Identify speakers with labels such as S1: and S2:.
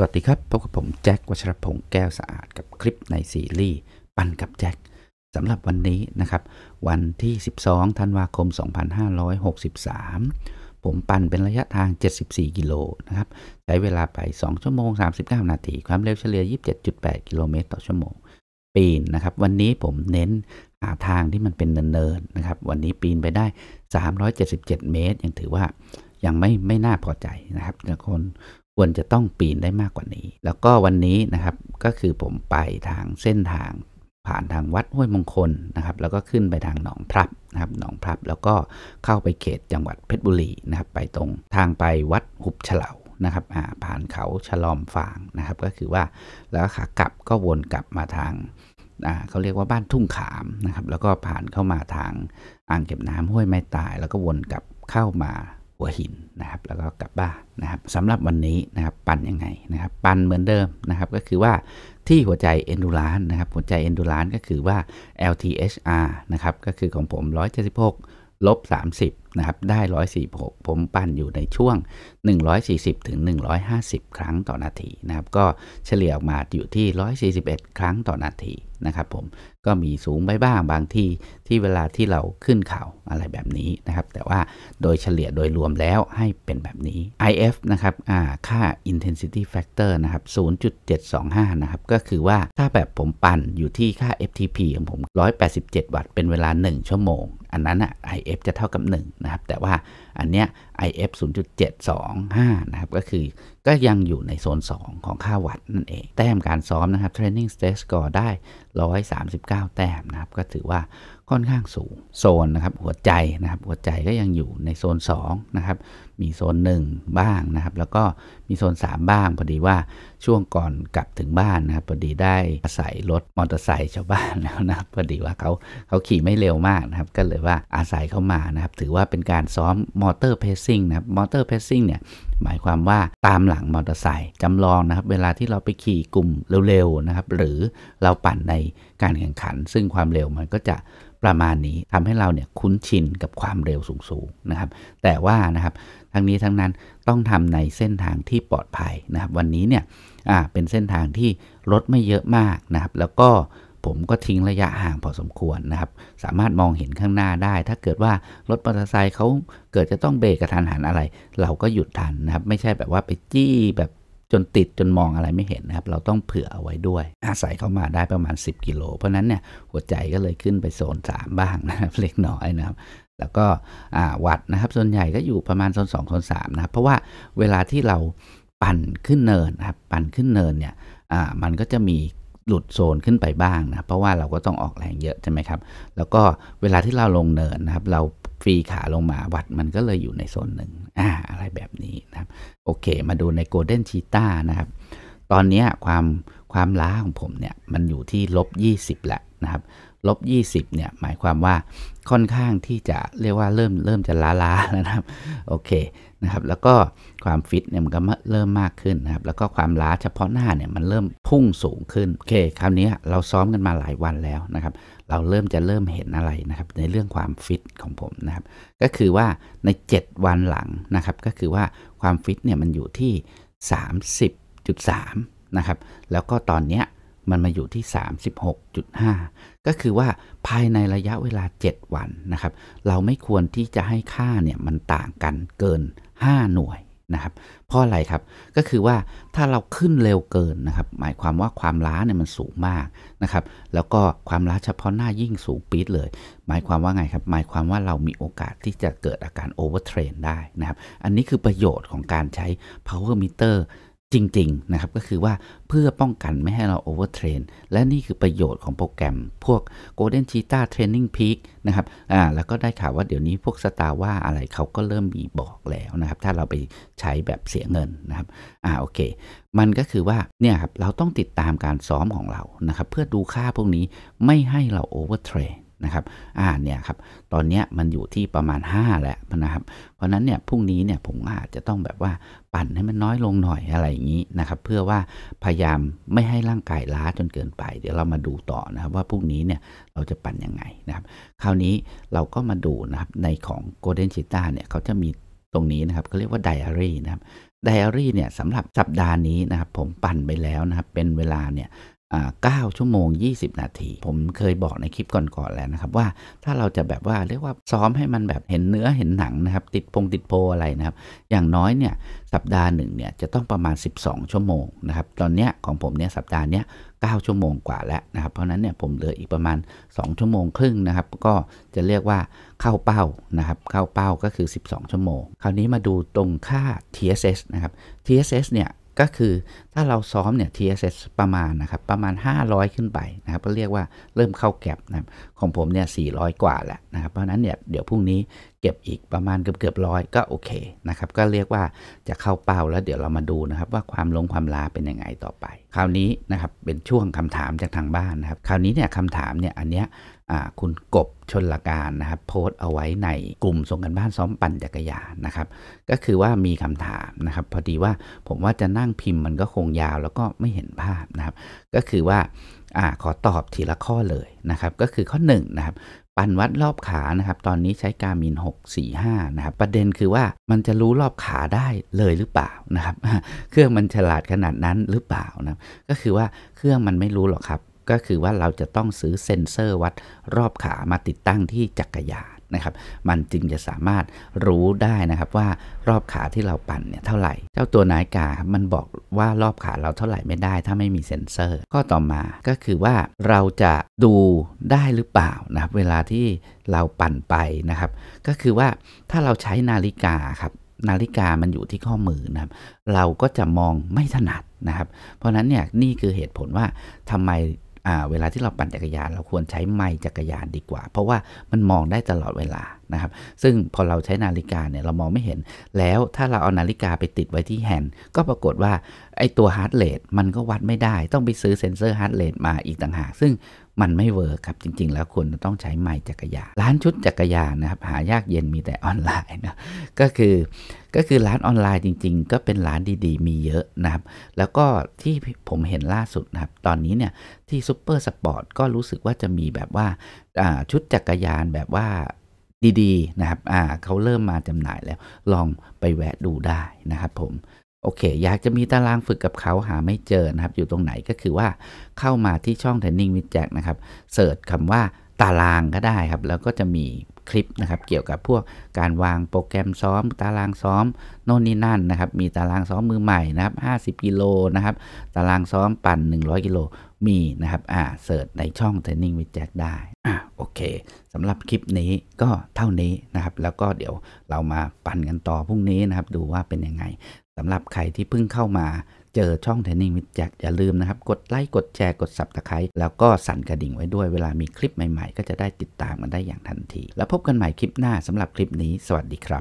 S1: สวัสดีครับ พบกับผมแจ็ควัชรพงศ์แก้วสะอาดกับคลิปในซีรีส์ ปันกับแจ็คสำหรับวันนี้นะครับวันที่ 12ธันวาคม 2563 ผมปั่นเป็นระยะทาง 74 กิโลนะครับ ใช้เวลาไป 2 ชั่วโมง 39 นาที ความเร็วเฉลี่ย27.8 กิโลเมตรต่อชั่วโมง ปีนนะครับ วันนี้ผมเน้นหาทางที่มันเป็นเนินๆนะครับ วันนี้ปีนไปได้ 377 เมตรยังถือว่ายังไม่ไม่น่าพอใจนะครับคนควรจะต้องปีนได้มากกว่านี้ แล้วก็วันนี้นะครับก็คือผมไปทางเส้นทางผ่านทางวัดห้วยมงคลนะครับ แล้วก็ขึ้นไปทางหนองพรับนะครับ หนองพรับแล้วก็เข้าไปเขตจังหวัดเพชรบุรีนะครับ ไปตรงทางไปวัดหุบเฉลานะครับผ่านเขาฉลอมฟางนะครับ ก็คือว่าแล้วขากลับก็วนกลับมาทางเขาเรียกว่าบ้านทุ่งขามนะครับ แล้วก็ผ่านเข้ามาทางอ่างเก็บน้ำห้วยไม้ตาย แล้วก็วนกลับเข้ามาหัวหินนะครับแล้วก็กลับบ้านนะครับสำหรับวันนี้นะครับปั่นยังไงนะครับปั่นเหมือนเดิมนะครับก็คือว่าที่หัวใจเอนดูรานนะครับหัวใจเอนดูรานก็คือว่า LTHR นะครับก็คือของผม 176ลบ 30นะครับได้ 146 ผมปั่นอยู่ในช่วง 140 ถึง 150 ครั้งต่อนาทีนะครับ ก็เฉลี่ยออกมาอยู่ที่ 141 ครั้งต่อนาทีนะครับผม ก็มีสูงไปบ้างบางที่ที่เวลาที่เราขึ้นเขาอะไรแบบนี้นะครับ แต่ว่าโดยเฉลี่ยโดยรวมแล้วให้เป็นแบบนี้ IF นะครับค่า intensity factor นะครับ0.725 นะครับ ก็คือว่าถ้าแบบผมปั่นอยู่ที่ค่า FTP ของผม 187 วัตต์ เป็นเวลา 1 ชั่วโมง อันนั้นอ่ะ IF จะเท่ากับ 1นะครับแต่ว่าอันเนี้ย IF 0.725 นะครับ ก็คือ ก็ยังอยู่ในโซน 2 ของค่าวัดนั่นเอง แต้มการซ้อมนะครับ Training Stage Score ได้ 139 แต้มนะครับ ก็ถือว่าค่อนข้างสูง โซนนะครับ หัวใจนะครับ หัวใจก็ยังอยู่ในโซน 2 นะครับ มีโซน 1 บ้างนะครับ แล้วก็มีโซน 3 บ้างพอดีว่าช่วงก่อนกลับถึงบ้านนะครับพอดีได้อาศัยรถมอเตอร์ไซค์ชาวบ้านแล้วนะครับพอดีว่าเขาเขาขี่ไม่เร็วมากนะครับ ก็เลยว่าอาศัยเข้ามานะครับ ถือว่าเป็นการซ้อมมอเตอร์เพสซิ่งนะครับมอเตอร์เพสซิ่งเนี่ยหมายความว่าตามหลังมอเตอร์ไซค์จำลองนะครับเวลาที่เราไปขี่กลุ่มเร็วๆนะครับหรือเราปั่นในการแข่งขัน ซึ่งความเร็วมันก็จะประมาณนี้ทำให้เราเนี่ยคุ้นชินกับความเร็วสูงๆนะครับแต่ว่านะครับทั้งนี้ทั้งนั้นต้องทำในเส้นทางที่ปลอดภัยนะครับวันนี้เนี่ยเป็นเส้นทางที่รถไม่เยอะมากนะครับแล้วก็ผมก็ทิ้งระยะห่าง พอสมควรนะครับ สามารถมองเห็นข้างหน้าได้ ถ้าเกิดว่ารถมอเตอร์ไซค์เขาเกิดจะต้องเบรกกระทันหันอะไร เราก็หยุดทันนะครับ ไม่ใช่แบบว่าไปจี้แบบจนติดจนมองอะไรไม่เห็นนะครับ เราต้องเผื่อเอาไว้ด้วย อาศัยเข้ามาได้ประมาณ 10 กิโล เพราะนั้นเนี่ย หัวใจก็เลยขึ้นไปโซน3 บ้างนะครับเล็กน้อยนะครับ แล้วก็วัดนะครับ ส่วนใหญ่ก็อยู่ประมาณโซน2โซน3นะครับ เพราะว่าเวลาที่เราปั่นขึ้นเนินนะครับ ปั่นขึ้นเนินเนี่ยมันก็จะมีหลุดโซนขึ้นไปบ้างนะ เพราะว่าเราก็ต้องออกแรงเยอะใช่ไหมครับ แล้วก็เวลาที่เราลงเนินนะครับ เราฟรีขาลงมาวัดมันก็เลยอยู่ในโซนหนึ่งอ่า อะไรแบบนี้นะครับ โอเค มาดูในโกลเด้นชีต้านะครับ ตอนนี้ความความล้าของผมเนี่ยมันอยู่ที่ลบ20แหละนะครับ ลบ20เนี่ยหมายความว่าค่อนข้างที่จะเรียกว่าเริ่มเริ่มจะล้าล้าแล้วนะครับ โอเคนะครับแล้วก็ความฟิตเนี่ยมันก็เริ่มมากขึ้นนะครับแล้วก็ความล้าเฉพาะหน้าเนี่ยมันเริ่มพุ่งสูงขึ้นโอเคคราวนี้เราซ้อมกันมาหลายวันแล้วนะครับ เราเริ่มจะเริ่มเห็นอะไรนะครับในเรื่องความฟิตของผมนะครับก็คือว่าใน 7 วันหลังนะครับก็คือว่าความฟิตเนี่ยมันอยู่ที่ 30.3นะครับแล้วก็ตอนเนี้ยมันมาอยู่ที่ 36.5 ก็คือว่าภายในระยะเวลา 7 วันนะครับ เราไม่ควรที่จะให้ค่าเนี่ยมันต่างกันเกิน 5 หน่วยนะครับ เพราะอะไรครับ ก็คือว่าถ้าเราขึ้นเร็วเกินนะครับ หมายความว่าความล้าเนี่ยมันสูงมากนะครับ แล้วก็ความล้าเฉพาะหน้ายิ่งสูงปี๊ดเลย หมายความว่าไงครับ หมายความว่าเรามีโอกาสที่จะเกิดอาการโอเวอร์เทรนได้นะครับ อันนี้คือประโยชน์ของการใช้ power meter จริงๆ นะครับ ก็คือว่าเพื่อป้องกันไม่ให้เราโอเวอร์เทรนและนี่คือประโยชน์ของโปรแกรมพวก Golden Cheetah Training Peak นะครับอ่าแล้วก็ได้ข่าวว่าเดี๋ยวนี้พวกสตาร์ว่าอะไรเขาก็เริ่มมีบอกแล้วนะครับ ถ้าเราไปใช้แบบเสียเงินนะครับอ่าโอเค มันก็คือว่าเนี่ยครับเราต้องติดตามการซ้อมของเรานะครับ เพื่อดูค่าพวกนี้ไม่ให้เราโอเวอร์เทรนนะครับ อ่า เนี่ยครับ ตอนนี้มันอยู่ที่ประมาณ 5 แล้วนะครับ เพราะนั้นเนี่ย พรุ่งนี้เนี่ยผมอาจจะต้องแบบว่าปั่นให้มันน้อยลงหน่อยอะไรอย่างนี้นะครับ เพื่อว่าพยายามไม่ให้ร่างกายล้าจนเกินไป เดี๋ยวเรามาดูต่อนะครับ ว่าพรุ่งนี้เนี่ยเราจะปั่นยังไงนะครับ คราวนี้เราก็มาดูนะครับในของโกลเด้นชิต้าเนี่ยเขาจะมีตรงนี้นะครับเขาเรียกว่าไดอารี่นะครับไดอารี่เนี่ยสำหรับสัปดาห์นี้นะครับผมปั่นไปแล้วนะครับเป็นเวลาเนี่ย9 ชั่วโมง 20 นาทีผมเคยบอกในคลิปก่อนๆแล้วนะครับว่าถ้าเราจะแบบว่าเรียกว่าซ้อมให้มันแบบเห็นเนื้อเห็นหนังนะครับติดพงติดโพอะไรนะครับอย่างน้อยเนี่ยสัปดาห์หนึ่งเนี่ยจะต้องประมาณ 12 ชั่วโมงนะครับตอนเนี้ยของผมเนี่ยสัปดาห์เนี้ย9ชั่วโมงกว่าแล้วนะครับเพราะนั้นเนี่ยผมเหลืออีกประมาณ 2 ชั่วโมงครึ่งนะครับ ก็จะเรียกว่าเข้าเป้านะครับเข้าเป้าก็คือ 12 ชั่วโมง คราวนี้มาดูตรงค่า TSS นะครับ TSS เนี่ยก็คือถ้าเราซ้อมเนี่ย TSS ประมาณนะครับประมาณ 500 ขึ้นไปนะครับ ก็เรียกว่าเริ่มเข้าแก็บนะของผมเนี่ย400 กว่าแล้วนะครับเพราะนั้นเนี่ยเดี๋ยวพรุ่งนี้เก็บอีกประมาณเกือบเกือบร้อยก็โอเคนะครับก็เรียกว่าจะเข้าเป้าแล้วเดี๋ยวเรามาดูนะครับว่าความลงความลาเป็นยังไงต่อไป คราวนี้นะครับเป็นช่วงคำถามจากทางบ้านนะครับ คราวนี้เนี่ยคำถามเนี่ยอันเนี้ยคุณกบชนละการนะครับโพสต์เอาไว้ในกลุ่มส่งกันบ้านซ้อมปั่นจักรยานนะครับ ก็คือว่ามีคำถามนะครับ พอดีว่าผมว่าจะนั่งพิมพ์มันก็คงยาวแล้วก็ไม่เห็นภาพนะครับก็คือว่าอขอตอบทีละข้อเลยนะครับก็คือข้อ1นนะครับปั่นวัดรอบขานะครับตอนนี้ใช้การมิน645นะครับประเด็นคือว่ามันจะรู้รอบขาได้เลยหรือเปล่านะครับเครื่องมันฉลาดขนาดนั้นหรือเปล่านะก็คือว่าเครื่องมันไม่รู้หรอกครับก็คือว่าเราจะต้องซื้อเซ็นเซอร์วัดรอบขามาติดตั้งที่จักรยานนะครับ มันจึงจะสามารถรู้ได้นะครับว่ารอบขาที่เราปั่นเนี่ยเท่าไหร่ เจ้าตัวนาฬิกามันบอกว่ารอบขาเราเท่าไหร่ไม่ได้ ถ้าไม่มีเซ็นเซอร์ ข้อต่อมาก็คือว่าเราจะดูได้หรือเปล่านะครับเวลาที่เราปั่นไปนะครับ ก็คือว่าถ้าเราใช้นาฬิกาครับนาฬิกามันอยู่ที่ข้อมือนะครับเราก็จะมองไม่ถนัดนะครับ เพราะนั้นเนี่ยนี่คือเหตุผลว่าทำไมเวลาที่เราปั่นจักรยานเราควรใช้ไม้จักรยานดีกว่า เพราะว่ามันมองได้ตลอดเวลานะครับซึ่งพอเราใช้นาฬิกาเนี่ยเรามองไม่เห็น แล้วถ้าเราเอานาฬิกาไปติดไว้ที่แฮนด์ก็ปรากฏว่าไอตัวฮาร์ดเรทมันก็วัดไม่ได้ต้องไปซื้อเซ็นเซอร์ฮาร์ดเรทมาอีกต่างหาก ซึ่งมันไม่เวิร์กครับจริง ๆ แล้วควรต้องใช้ไม้จักรยานร้านชุดจักรยานนะครับหายากเย็นมีแต่ออนไลน์นะก็คือก็คือร้านออนไลน์จริง ๆ ก็เป็นร้านดีๆ มีเยอะนะครับแล้วก็ที่ผมเห็นล่าสุดนะครับตอนนี้เนี่ยที่ซูเปอร์สปอร์ตก็รู้สึกว่าจะมีแบบว่าชุดจักรยานแบบว่าดีๆ นะครับ อ่าเขาเริ่มมาจำหน่ายแล้ว ลองไปแวะดูได้นะครับผม โอเค อยากจะมีตารางฝึกกับเขาหาไม่เจอนะครับ อยู่ตรงไหนก็คือว่า เข้ามาที่ช่อง Training with Jack นะครับ เสิร์ชคำว่าตารางก็ได้ครับ แล้วก็จะมีคลิปนะครับ เกี่ยวกับพวกการวางโปรแกรมซ้อมตารางซ้อมโน่นนี่นั่นนะครับมีตารางซ้อมมือใหม่นะครับ 50 กิโลนะครับตารางซ้อมปั่น 100 กิโล มีนะครับอ่าเสิร์ชในช่อง Training with Jack ได้อ่าโอเคสำหรับคลิปนี้ก็เท่านี้นะครับ แล้วก็เดี๋ยวเรามาปั่นกันต่อพรุ่งนี้นะครับดูว่าเป็นยังไงสำหรับใครที่เพิ่งเข้ามาเจอช่อง Training with Jack อย่าลืมนะครับ กดไลค์กดแชร์กด Subscribe แล้วก็สั่นกระดิ่งไว้ด้วยเวลามีคลิปใหม่ๆ ก็จะได้ติดตามกันได้อย่างทันที แล้วพบกันใหม่คลิปหน้าสำหรับคลิปนี้ สวัสดีครับ